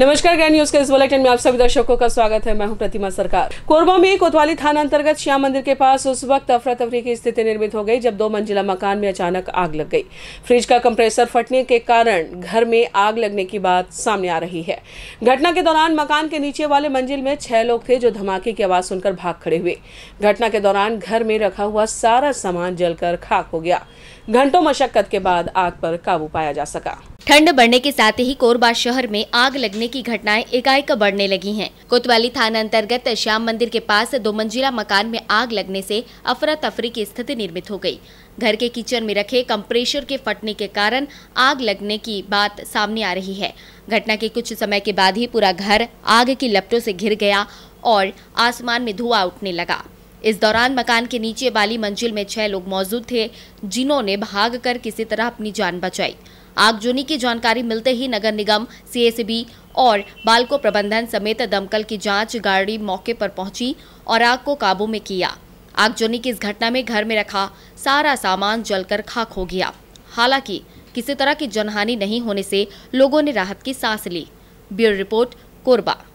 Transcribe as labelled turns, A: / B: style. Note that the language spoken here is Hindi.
A: नमस्कार ग्रैंड न्यूज के इस बुलेटिन में आप सभी दर्शकों का स्वागत है मैं हूं प्रतिमा सरकार कोरबा में कोतवाली थाना अंतर्गत श्याम मंदिर के पास उस वक्त अफरा तफरी की स्थिति निर्मित हो गई जब दो मंजिला मकान में अचानक आग लग गई फ्रिज का कंप्रेसर फटने के कारण घर में आग लगने की बात सामने आ रही है घटना के दौरान मकान के नीचे वाले मंजिल में छह लोग थे जो धमाके की आवाज सुनकर भाग खड़े हुए घटना के दौरान घर में रखा हुआ सारा सामान जलकर खाक हो गया घंटों मशक्कत के बाद आग पर काबू पाया जा सका
B: ठंड बढ़ने के साथ ही कोरबा शहर में आग लगने की घटनाएं एकाएक बढ़ने लगी हैं। कोतवाली थाना अंतर्गत श्याम मंदिर के पास दो मंजिला मकान में आग लगने से अफरा तफरी की स्थिति निर्मित हो गई। घर के किचन में रखे कंप्रेशर के फटने के कारण आग लगने की बात सामने आ रही है घटना के कुछ समय के बाद ही पूरा घर आग की लपटों से घिर गया और आसमान में धुआं उठने लगा इस दौरान मकान के नीचे वाली मंजिल में छह लोग मौजूद थे जिन्होंने भागकर किसी तरह अपनी जान बचाई आगजनी की जानकारी मिलते ही नगर निगम सीएसबी और बालको प्रबंधन समेत दमकल की जांच गाड़ी मौके पर पहुंची और आग को काबू में किया आगजनी की इस घटना में घर में रखा सारा सामान जलकर खाक हो गया हालांकि किसी तरह की जनहानि नहीं होने से लोगों ने राहत की सांस ली ब्यूरो रिपोर्ट कोरबा